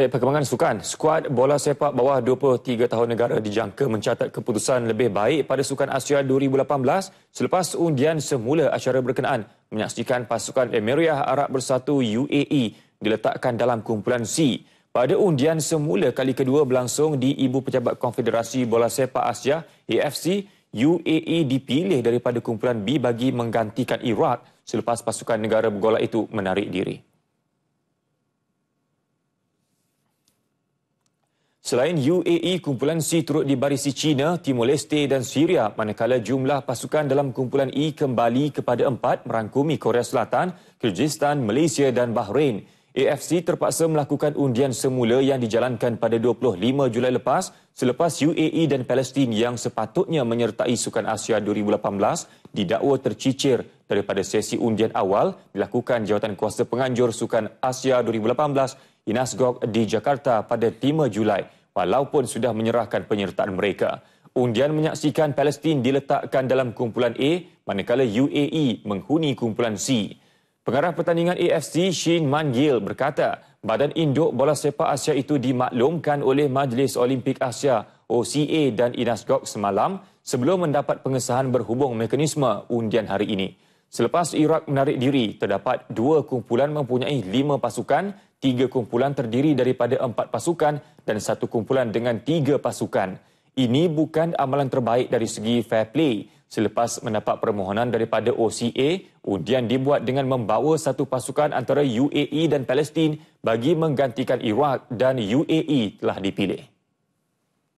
Baik, perkembangan sukan. Skuad bola sepak bawah 23 tahun negara dijangka mencatat keputusan lebih baik pada Sukan Asia 2018 selepas undian semula acara berkenaan menyaksikan pasukan Emiriah Arab Bersatu UAE diletakkan dalam kumpulan C. Pada undian semula kali kedua berlangsung di Ibu Pejabat Konfederasi Bola Sepak Asia, AFC, UAE dipilih daripada kumpulan B bagi menggantikan Iraq selepas pasukan negara bergolak itu menarik diri. Selain UAE, kumpulan C turut dibarisi China, Timur Leste dan Syria manakala jumlah pasukan dalam kumpulan E kembali kepada empat merangkumi Korea Selatan, Kyrgyzstan, Malaysia dan Bahrain. AFC terpaksa melakukan undian semula yang dijalankan pada 25 Julai lepas selepas UAE dan Palestin yang sepatutnya menyertai Sukan Asia 2018 didakwa tercicir daripada sesi undian awal dilakukan jawatan kuasa penganjur Sukan Asia 2018 Inas Gok di Jakarta pada 5 Julai walaupun sudah menyerahkan penyertaan mereka. Undian menyaksikan Palestin diletakkan dalam kumpulan A manakala UAE menghuni kumpulan C. Pengarah pertandingan AFC Shin Mangil berkata, badan induk bola sepak Asia itu dimaklumkan oleh Majlis Olimpik Asia OCA dan Inasgok semalam sebelum mendapat pengesahan berhubung mekanisme undian hari ini. Selepas Iraq menarik diri, terdapat dua kumpulan mempunyai lima pasukan tiga kumpulan terdiri daripada empat pasukan dan satu kumpulan dengan tiga pasukan. Ini bukan amalan terbaik dari segi fair play. Selepas mendapat permohonan daripada OCA, undian dibuat dengan membawa satu pasukan antara UAE dan Palestin bagi menggantikan Iraq dan UAE telah dipilih.